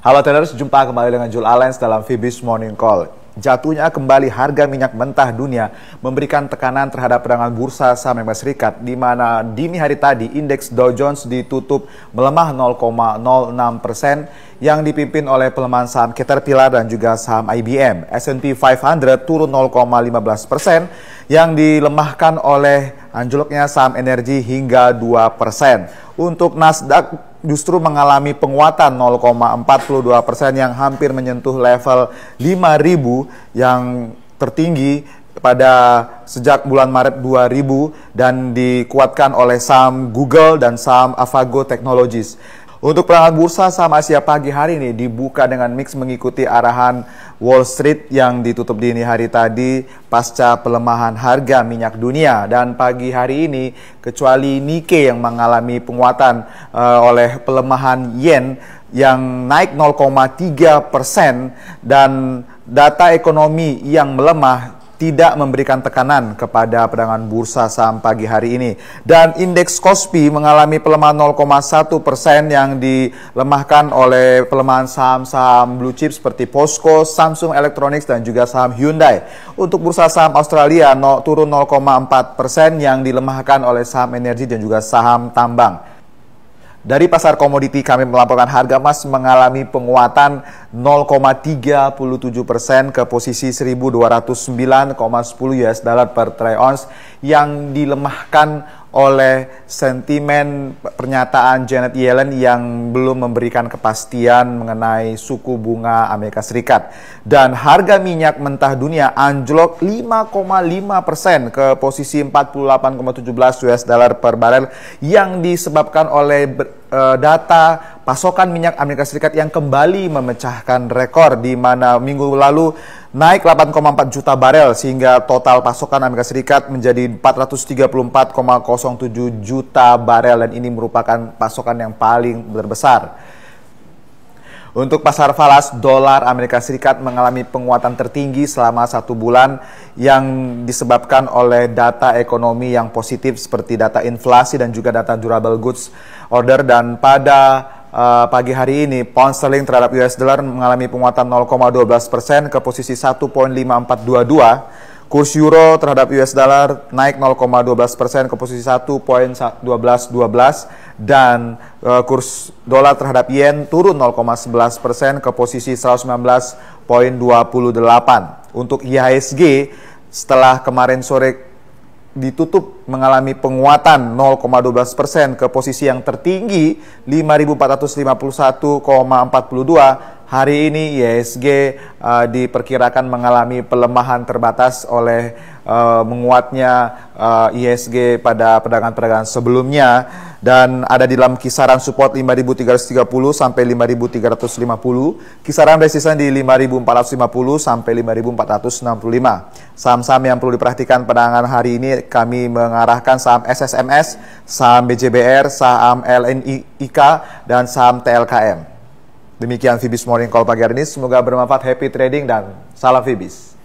Halo Traders, jumpa kembali dengan Jul Alens dalam Fibis Morning Call. Jatuhnya kembali harga minyak mentah dunia memberikan tekanan terhadap perdagangan bursa saham Amerika Serikat di mana dini hari tadi indeks Dow Jones ditutup melemah 0,06 persen yang dipimpin oleh pelemahan saham Caterpillar dan juga saham IBM. S&P 500 turun 0,15 persen yang dilemahkan oleh anjloknya saham energi hingga 2 persen. Untuk Nasdaq justru mengalami penguatan 0,42 persen yang hampir menyentuh level 5.000 yang tertinggi pada sejak bulan Maret 2000 dan dikuatkan oleh saham Google dan saham Avago Technologies. Untuk perangkat bursa saham Asia pagi hari ini dibuka dengan mix mengikuti arahan Wall Street yang ditutup dini hari tadi pasca pelemahan harga minyak dunia dan pagi hari ini kecuali Nikkei yang mengalami penguatan uh, oleh pelemahan yen yang naik 0,3 persen dan data ekonomi yang melemah tidak memberikan tekanan kepada perdagangan bursa saham pagi hari ini. Dan indeks Kospi mengalami pelemahan 0,1 persen yang dilemahkan oleh pelemahan saham-saham blue chip seperti Posco, Samsung Electronics, dan juga saham Hyundai. Untuk bursa saham Australia no, turun 0,4 persen yang dilemahkan oleh saham energi dan juga saham tambang. Dari pasar komoditi kami melaporkan harga emas mengalami penguatan 0,37 persen ke posisi 1.209,10 US dollar per troy ounce yang dilemahkan oleh sentimen pernyataan Janet Yellen yang belum memberikan kepastian mengenai suku bunga Amerika Serikat. Dan harga minyak mentah dunia anjlok 5,5 persen ke posisi 48,17 US dollar per barel yang disebabkan oleh e, data pasokan minyak Amerika Serikat yang kembali memecahkan rekor di mana minggu lalu naik 8,4 juta barel sehingga total pasokan Amerika Serikat menjadi 434,07 juta barel dan ini merupakan pasokan yang paling terbesar. Untuk pasar falas, dolar Amerika Serikat mengalami penguatan tertinggi selama satu bulan yang disebabkan oleh data ekonomi yang positif seperti data inflasi dan juga data durable goods order dan pada uh, pagi hari ini pound sterling terhadap US dollar mengalami penguatan 0,12% ke posisi 1.5422. Kurs euro terhadap US dollar naik 0,12% ke posisi 1.1212 dan uh, kurs dolar terhadap yen turun 0,11% ke posisi 119.28. Untuk IHSG setelah kemarin sore ditutup mengalami penguatan 0,12 persen ke posisi yang tertinggi 5.451,42. Hari ini ISG uh, eh, diperkirakan mengalami pelemahan terbatas oleh Eh, menguatnya uh, eh, ISG pada perdagangan-perdagangan sebelumnya dan ada di dalam kisaran support 5330 sampai 5350, kisaran resisten di 5450 sampai 5465. Saham-saham yang perlu diperhatikan perdagangan hari ini kami mengarahkan saham SSMS, saham BJBR, saham LNIK dan saham TLKM. Demikian Fibis Morning Call pagi hari ini. Semoga bermanfaat. Happy trading dan salam Fibis.